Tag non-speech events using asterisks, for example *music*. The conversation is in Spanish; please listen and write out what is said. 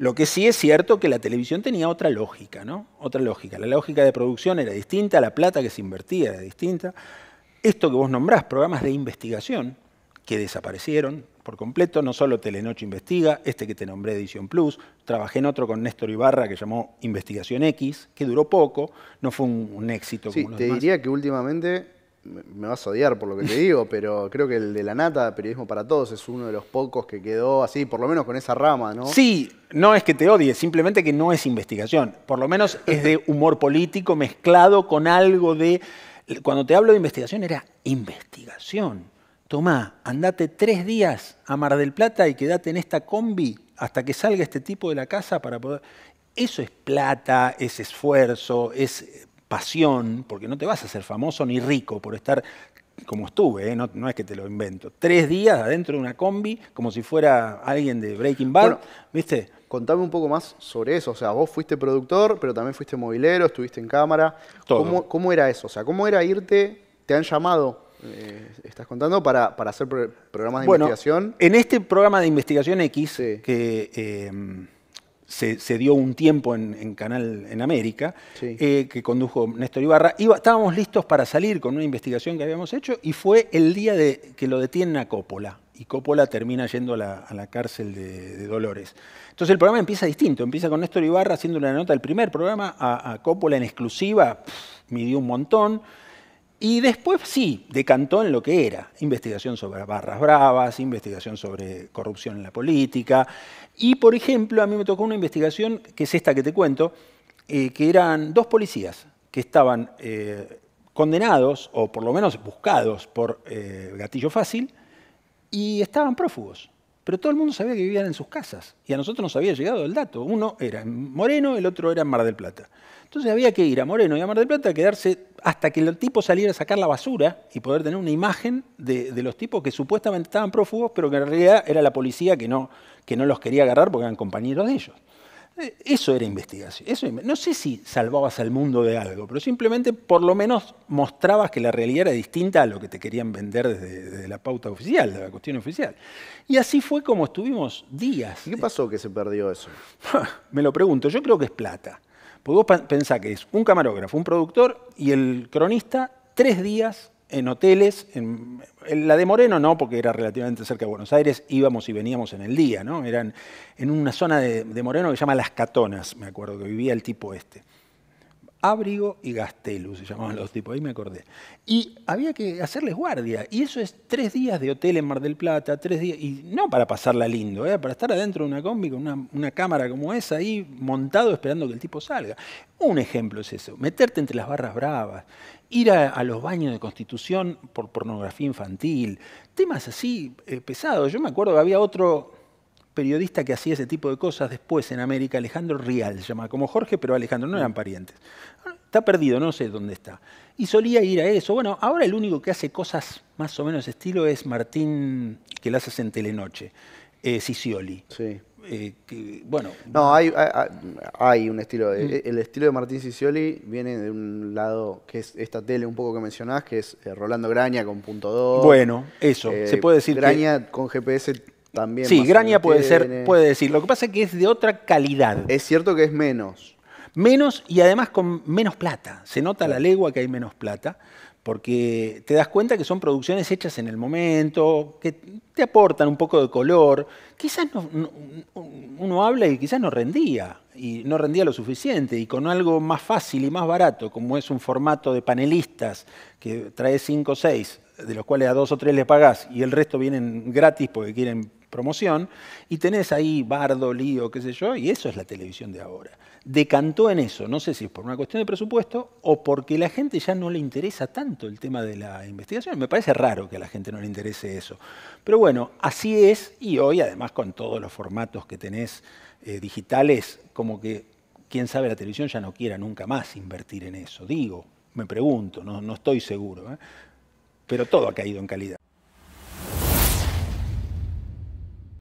Lo que sí es cierto que la televisión tenía otra lógica, ¿no? Otra lógica. La lógica de producción era distinta, la plata que se invertía era distinta. Esto que vos nombrás, programas de investigación, que desaparecieron por completo, no solo Telenoche Investiga, este que te nombré Edición Plus, trabajé en otro con Néstor Ibarra que llamó Investigación X, que duró poco, no fue un, éxito. Sí, como los te diría que últimamente me vas a odiar por lo que te digo, pero creo que el de la nata, Periodismo para Todos, es uno de los pocos que quedó así, por lo menos con esa rama, ¿no? Sí, no es que te odie, simplemente que no es investigación. Por lo menos es de humor político mezclado con algo de. Cuando te hablo de investigación, era investigación. Tomá, andate tres días a Mar del Plata y quedate en esta combi hasta que salga este tipo de la casa para poder. Eso es plata, es esfuerzo, es pasión, porque no te vas a hacer famoso ni rico por estar como estuve, ¿eh? no, no, es que te lo invento. Tres días adentro de una combi, como si fuera alguien de Breaking Bad, ¿viste? Contame un poco más sobre eso. O sea, vos fuiste productor, pero también fuiste movilero, estuviste en cámara. ¿Cómo, era eso? O sea, ¿cómo era irte? ¿Te han llamado? Eh, estás contando para, para hacer programas de bueno, investigación. En este programa de investigación X, que em, se, dio un tiempo en, Canal en América, eh, que condujo Néstor Ibarra. estábamos listos para salir con una investigación que habíamos hecho y fue el día de, que lo detienen a Coppola. Y Coppola termina yendo a la, cárcel de, Dolores. Entonces el programa empieza distinto. Empieza con Néstor Ibarra haciendo una nota del primer programa a, Coppola en exclusiva. midió un montón. Y después sí, decantó en lo que era, investigación sobre barras bravas, investigación sobre corrupción en la política. Y, por ejemplo, a mí me tocó una investigación, que es esta que te cuento, eh, que eran dos policías que estaban eh, condenados, o por lo menos buscados por eh, gatillo fácil, y estaban prófugos pero todo el mundo sabía que vivían en sus casas y a nosotros nos había llegado el dato. Uno era en Moreno, el otro era en Mar del Plata. Entonces había que ir a Moreno y a Mar del Plata a quedarse hasta que el tipo saliera a sacar la basura y poder tener una imagen de, los tipos que supuestamente estaban prófugos, pero que en realidad era la policía que no, que no los quería agarrar porque eran compañeros de ellos. Eh, eso era investigación. Eso, no sé si salvabas al mundo de algo, pero simplemente por lo menos mostrabas que la realidad era distinta a lo que te querían vender desde, la pauta oficial, de la cuestión oficial. Y así fue como estuvimos días. qué pasó que se perdió eso? *laughs* Me lo pregunto, yo creo que es plata. Porque pensar que es un camarógrafo, un productor y el cronista tres días en hoteles, en, la de Moreno no, porque era relativamente cerca de Buenos Aires, íbamos y veníamos en el día, ¿no? Eran en una zona de, de Moreno que se llama Las Catonas, me acuerdo, que vivía el tipo este abrigo y Gastelu, se llamaban los tipos, ahí me acordé. Y había que hacerles guardia, y eso es tres días de hotel en Mar del Plata, tres días, y no para pasarla lindo, ¿eh? para estar adentro de una combi con una, cámara como esa ahí montado esperando que el tipo salga. Un ejemplo es eso, meterte entre las barras bravas, ir a, los baños de constitución por pornografía infantil, temas así eh, pesados. Yo me acuerdo que había otro periodista que hacía ese tipo de cosas después en América, Alejandro Rial, se llama como Jorge, pero Alejandro, no eran mm. parientes. Está perdido, no sé dónde está. Y solía ir a eso. Bueno, ahora el único que hace cosas más o menos estilo es Martín, que las hace en Telenoche, eh, Sicioli. Sí. Eh, bueno. No, hay, hay, un estilo. Mm. el estilo de Martín Sicioli viene de un lado que es esta tele un poco que mencionás, que es eh, Rolando Graña con punto 2. Bueno, eso. se eh, puede decir Graña con GPS sí, Grania puede ser, puede decir. Lo que pasa es que es de otra calidad. Es cierto que es menos. Menos y además con menos plata. Se nota la legua que hay menos plata, porque te das cuenta que son producciones hechas en el momento, que te aportan un poco de color. Quizás no, uno habla y quizás no rendía, y no rendía lo suficiente, y con algo más fácil y más barato, como es un formato de panelistas que traes cinco o seis, de los cuales a dos o tres le pagás, y el resto vienen gratis porque quieren promoción, y tenés ahí bardo, lío, qué sé yo, y eso es la televisión de ahora. Decantó en eso, no sé si es por una cuestión de presupuesto o porque la gente ya no le interesa tanto el tema de la investigación. Me parece raro que a la gente no le interese eso. Pero bueno, así es, y hoy además con todos los formatos que tenés eh, digitales, como que quién sabe la televisión ya no quiera nunca más invertir en eso. Digo, me pregunto, no, estoy seguro. ¿eh? Pero todo ha caído en calidad.